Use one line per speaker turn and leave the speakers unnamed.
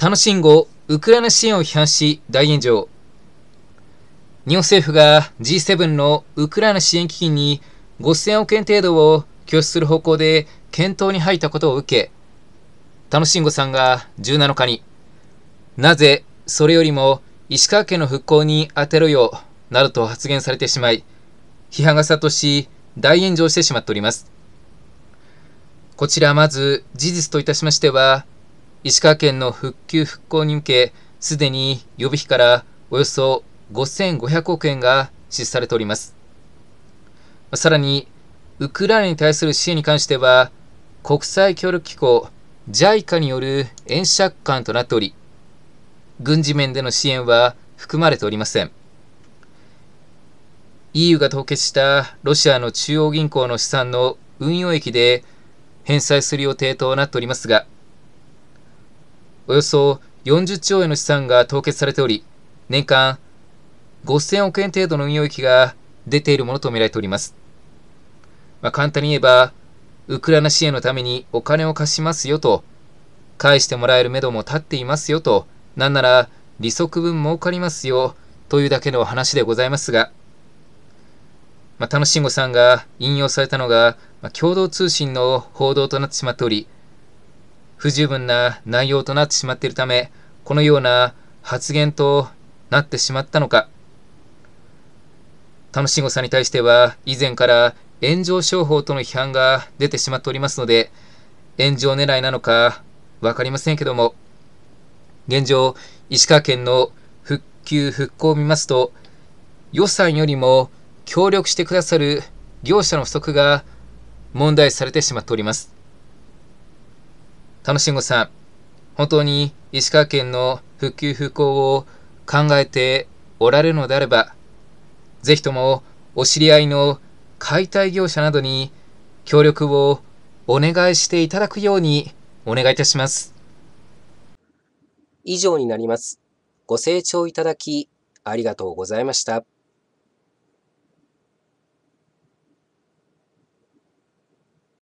楽しんご、ウクライナ支援を批判し大炎上。日本政府が G7 のウクライナ支援基金に5000億円程度を拠出する方向で検討に入ったことを受け、楽しんごさんが17日に、なぜそれよりも石川県の復興に充てろよ、などと発言されてしまい、批判が殺到し、大炎上してしまっております。こちらまず事実といたしましては、石川県の復旧復興に向け、すでに予備費からおよそ5500億円が支出されております。さらに、ウクライナに対する支援に関しては、国際協力機構 JICA による円借款となっており、軍事面での支援は含まれておりません。EU が凍結したロシアの中央銀行の資産の運用益で返済する予定となっておりますが、およそ40兆円の資産が凍結されており、年間5000億円程度の運用益が出ているものとみられております。まあ、簡単に言えば、ウクライナ支援のためにお金を貸しますよと、返してもらえるめども立っていますよと、なんなら利息分儲かりますよというだけの話でございますが、まあ、楽しんごさんが引用されたのが、まあ、共同通信の報道となってしまっており、不十分な内容となってしまっているため、このような発言となってしまったのか。田野慎吾さんに対しては、以前から炎上商法との批判が出てしまっておりますので、炎上狙いなのか分かりませんけども、現状、石川県の復旧・復興を見ますと、予算よりも協力してくださる業者の不足が問題されてしまっております。楽しんごさん、本当に石川県の復旧復興を考えておられるのであれば、ぜひともお知り合いの解体業者などに協力をお願いしていただくようにお願いいたします。以上になります。ご清聴いただきありがとうございました。